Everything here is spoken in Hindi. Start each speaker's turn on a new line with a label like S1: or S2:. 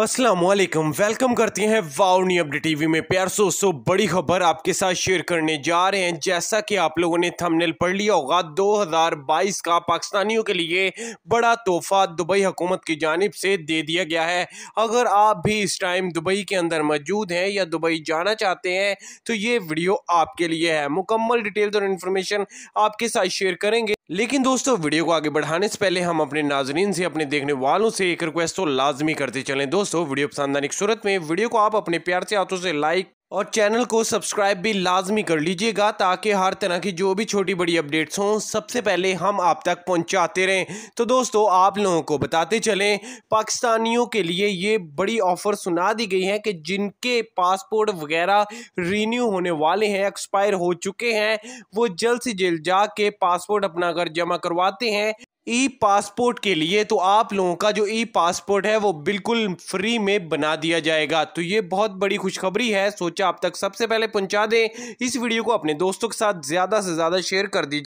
S1: असलम वेलकम करते हैं वाओ नी अपडेट टीवी में प्यार सो सो बड़ी खबर आपके साथ शेयर करने जा रहे हैं जैसा कि आप लोगों ने थंबनेल पढ़ लिया होगा 2022 का पाकिस्तानियों के लिए बड़ा तोहफा दुबई हुकूमत की जानब से दे दिया गया है अगर आप भी इस टाइम दुबई के अंदर मौजूद हैं या दुबई जाना चाहते हैं तो ये वीडियो आपके लिए है मुकम्मल डिटेल्स और इन्फॉर्मेशन आपके साथ शेयर करेंगे लेकिन दोस्तों वीडियो को आगे बढ़ाने से पहले हम अपने नाजरीन से अपने देखने वालों से एक रिक्वेस्ट तो लाजमी करते चलें दोस्तों दोस्तों वीडियो पसंद आने की सूरत में वीडियो को आप अपने प्यार से हाथों से लाइक और चैनल को सब्सक्राइब भी लाजमी कर लीजिएगा ताकि हर तरह की जो भी छोटी बड़ी अपडेट्स हों सबसे पहले हम आप तक पहुंचाते रहें तो दोस्तों आप लोगों को बताते चलें पाकिस्तानियों के लिए ये बड़ी ऑफ़र सुना दी गई है कि जिनके पासपोर्ट वगैरह रीन्यू होने वाले हैं एक्सपायर हो चुके हैं वो जल्द से जल्द जा पासपोर्ट अपना घर जमा करवाते हैं ई पासपोर्ट के लिए तो आप लोगों का जो ई पासपोर्ट है वो बिल्कुल फ्री में बना दिया जाएगा तो ये बहुत बड़ी खुशखबरी है सोचा आप तक सबसे पहले पहुंचा दें इस वीडियो को अपने दोस्तों के साथ ज़्यादा से ज़्यादा शेयर कर दीजिए